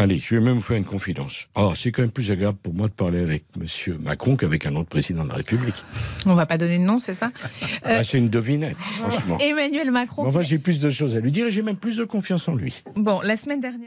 Allez, je vais même vous faire une confidence. Alors, ah, c'est quand même plus agréable pour moi de parler avec M. Macron qu'avec un autre président de la République. On va pas donner de nom, c'est ça ah, euh, C'est une devinette, franchement. Emmanuel Macron. Enfin, j'ai plus de choses à lui dire et j'ai même plus de confiance en lui. Bon, la semaine dernière.